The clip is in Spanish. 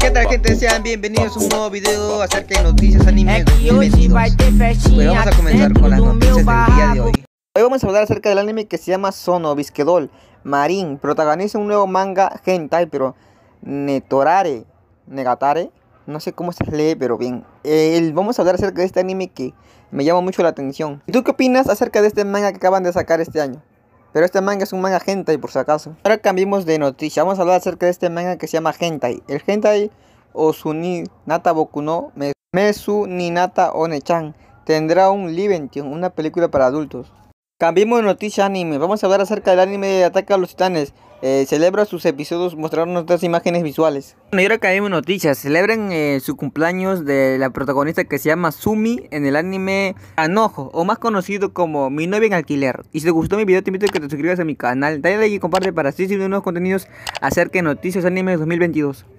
¿Qué tal gente? Sean bienvenidos a un nuevo video acerca de noticias anime 2022 pues vamos a comenzar con las noticias del día de hoy Hoy vamos a hablar acerca del anime que se llama Sono Bisquedol Marin protagoniza un nuevo manga hentai pero Netorare Negatare no sé cómo se lee, pero bien. vamos a hablar acerca de este anime que me llama mucho la atención. ¿Y tú qué opinas acerca de este manga que acaban de sacar este año? Pero este manga es un manga hentai por si acaso. Ahora cambiemos de noticia. Vamos a hablar acerca de este manga que se llama hentai. El hentai Osuni Nata Boku no Mesu Ninata Onechan tendrá un live action, una película para adultos. Cambiemos de noticia anime. Vamos a hablar acerca del anime de Ataque a los Titanes eh, celebra sus episodios mostraron otras imágenes visuales. Bueno, y ahora caemos noticias. Celebran eh, su cumpleaños de la protagonista que se llama Sumi en el anime Anojo, o más conocido como Mi novia en alquiler. Y si te gustó mi video, te invito a que te suscribas a mi canal, dale like y comparte para así subir nuevos contenidos acerca de noticias anime 2022.